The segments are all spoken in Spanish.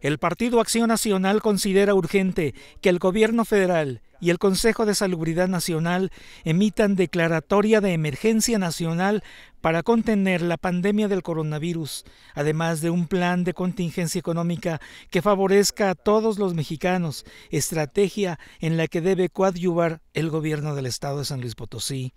El Partido Acción Nacional considera urgente que el Gobierno federal y el Consejo de Salubridad Nacional emitan declaratoria de emergencia nacional para contener la pandemia del coronavirus, además de un plan de contingencia económica que favorezca a todos los mexicanos, estrategia en la que debe coadyuvar el Gobierno del Estado de San Luis Potosí.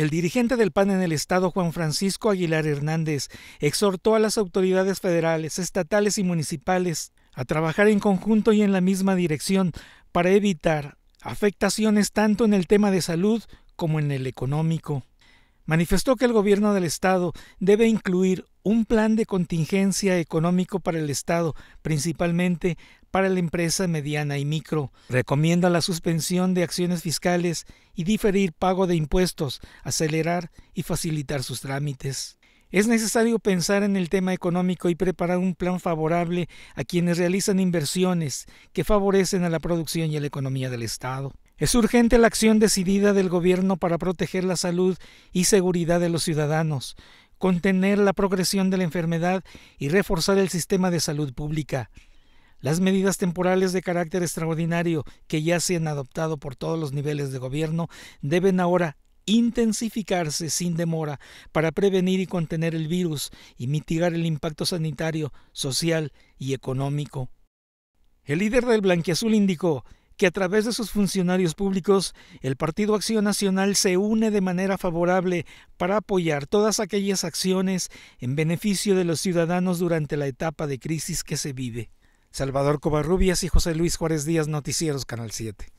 El dirigente del PAN en el Estado, Juan Francisco Aguilar Hernández, exhortó a las autoridades federales, estatales y municipales a trabajar en conjunto y en la misma dirección para evitar afectaciones tanto en el tema de salud como en el económico. Manifestó que el gobierno del Estado debe incluir un plan de contingencia económico para el Estado, principalmente para la empresa mediana y micro. Recomienda la suspensión de acciones fiscales y diferir pago de impuestos, acelerar y facilitar sus trámites. Es necesario pensar en el tema económico y preparar un plan favorable a quienes realizan inversiones que favorecen a la producción y a la economía del Estado. Es urgente la acción decidida del gobierno para proteger la salud y seguridad de los ciudadanos, contener la progresión de la enfermedad y reforzar el sistema de salud pública. Las medidas temporales de carácter extraordinario que ya se han adoptado por todos los niveles de gobierno deben ahora intensificarse sin demora para prevenir y contener el virus y mitigar el impacto sanitario, social y económico. El líder del Blanquiazul indicó que a través de sus funcionarios públicos el Partido Acción Nacional se une de manera favorable para apoyar todas aquellas acciones en beneficio de los ciudadanos durante la etapa de crisis que se vive. Salvador Covarrubias y José Luis Juárez Díaz, Noticieros, Canal 7.